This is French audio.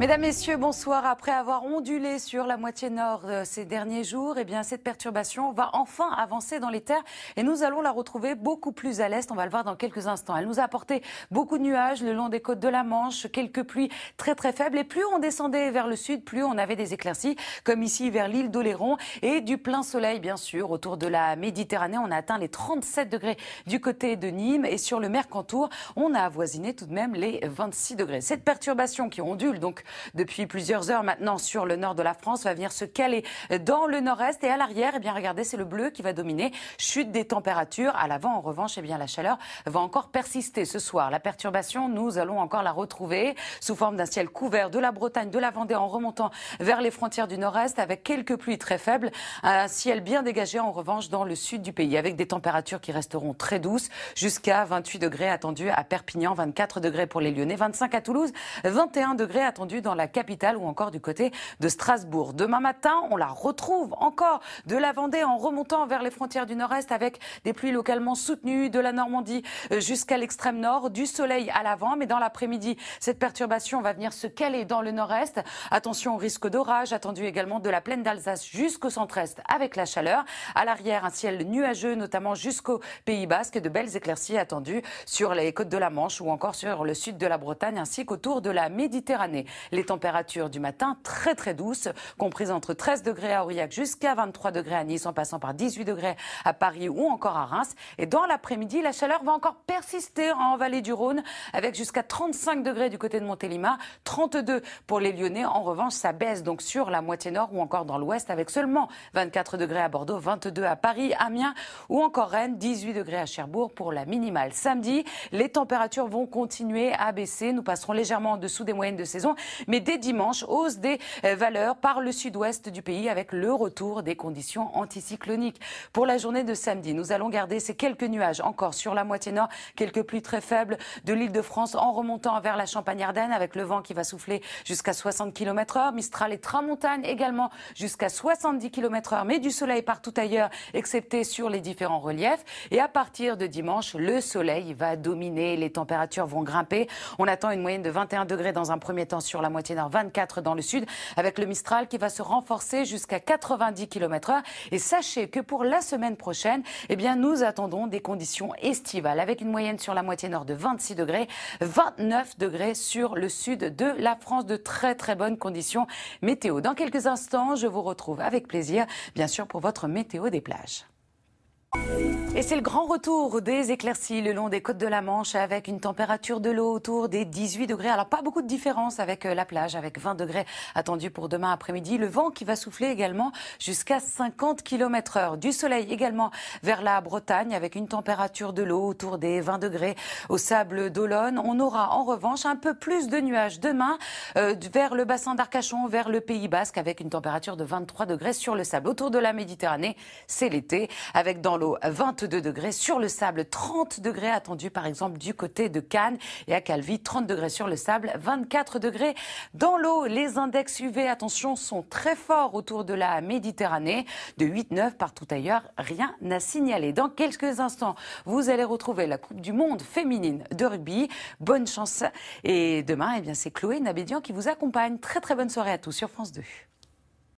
Mesdames, Messieurs, bonsoir. Après avoir ondulé sur la moitié nord euh, ces derniers jours, eh bien, cette perturbation va enfin avancer dans les terres et nous allons la retrouver beaucoup plus à l'est. On va le voir dans quelques instants. Elle nous a apporté beaucoup de nuages le long des côtes de la Manche, quelques pluies très très faibles et plus on descendait vers le sud, plus on avait des éclaircies, comme ici vers l'île d'Oléron et du plein soleil, bien sûr. Autour de la Méditerranée, on a atteint les 37 degrés du côté de Nîmes et sur le Mercantour, on a avoisiné tout de même les 26 degrés. Cette perturbation qui ondule donc depuis plusieurs heures maintenant sur le nord de la France, va venir se caler dans le nord-est et à l'arrière, eh bien regardez, c'est le bleu qui va dominer. Chute des températures. À l'avant, en revanche, eh bien la chaleur va encore persister ce soir. La perturbation, nous allons encore la retrouver sous forme d'un ciel couvert de la Bretagne, de la Vendée en remontant vers les frontières du nord-est avec quelques pluies très faibles. Un ciel bien dégagé en revanche dans le sud du pays avec des températures qui resteront très douces jusqu'à 28 degrés attendus à Perpignan, 24 degrés pour les Lyonnais, 25 à Toulouse, 21 degrés attendus dans la capitale ou encore du côté de Strasbourg. Demain matin, on la retrouve encore de la Vendée en remontant vers les frontières du nord-est avec des pluies localement soutenues de la Normandie euh, jusqu'à l'extrême nord, du soleil à l'avant. Mais dans l'après-midi, cette perturbation va venir se caler dans le nord-est. Attention au risque d'orage attendu également de la plaine d'Alsace jusqu'au centre-est avec la chaleur. À l'arrière, un ciel nuageux, notamment jusqu'au Pays Basque, de belles éclaircies attendues sur les côtes de la Manche ou encore sur le sud de la Bretagne ainsi qu'autour de la Méditerranée. Les températures du matin très très douces, comprises entre 13 degrés à Aurillac jusqu'à 23 degrés à Nice, en passant par 18 degrés à Paris ou encore à Reims. Et dans l'après-midi, la chaleur va encore persister en vallée du Rhône, avec jusqu'à 35 degrés du côté de Montélimar, 32 pour les Lyonnais. En revanche, ça baisse donc sur la moitié nord ou encore dans l'ouest, avec seulement 24 degrés à Bordeaux, 22 à Paris, Amiens ou encore Rennes, 18 degrés à Cherbourg pour la minimale. Samedi, les températures vont continuer à baisser. Nous passerons légèrement en dessous des moyennes de saison, mais dès dimanche, hausse des euh, valeurs par le sud-ouest du pays avec le retour des conditions anticycloniques. Pour la journée de samedi, nous allons garder ces quelques nuages encore sur la moitié nord, quelques pluies très faibles de l'île de France en remontant vers la Champagne-Ardenne avec le vent qui va souffler jusqu'à 60 km heure. Mistral et Tramontagne également jusqu'à 70 km heure, mais du soleil partout ailleurs, excepté sur les différents reliefs. Et à partir de dimanche, le soleil va dominer, les températures vont grimper. On attend une moyenne de 21 degrés dans un premier temps sur la la moitié nord, 24 dans le sud, avec le Mistral qui va se renforcer jusqu'à 90 km/h. Et sachez que pour la semaine prochaine, eh bien, nous attendons des conditions estivales, avec une moyenne sur la moitié nord de 26 degrés, 29 degrés sur le sud de la France, de très très bonnes conditions météo. Dans quelques instants, je vous retrouve avec plaisir, bien sûr, pour votre météo des plages. Et c'est le grand retour des éclaircies le long des côtes de la Manche avec une température de l'eau autour des 18 degrés. Alors pas beaucoup de différence avec euh, la plage avec 20 degrés attendus pour demain après-midi. Le vent qui va souffler également jusqu'à 50 km heure. Du soleil également vers la Bretagne avec une température de l'eau autour des 20 degrés au sable d'Olonne. On aura en revanche un peu plus de nuages demain euh, vers le bassin d'Arcachon, vers le Pays Basque avec une température de 23 degrés sur le sable. Autour de la Méditerranée, c'est l'été avec dans l'eau, 22 degrés. Sur le sable, 30 degrés attendus par exemple du côté de Cannes et à Calvi, 30 degrés sur le sable, 24 degrés dans l'eau. Les index UV, attention, sont très forts autour de la Méditerranée. De 8-9 partout ailleurs, rien n'a signalé. Dans quelques instants, vous allez retrouver la Coupe du Monde féminine de rugby. Bonne chance. Et demain, eh bien, c'est Chloé Nabédian qui vous accompagne. Très très bonne soirée à tous sur France 2.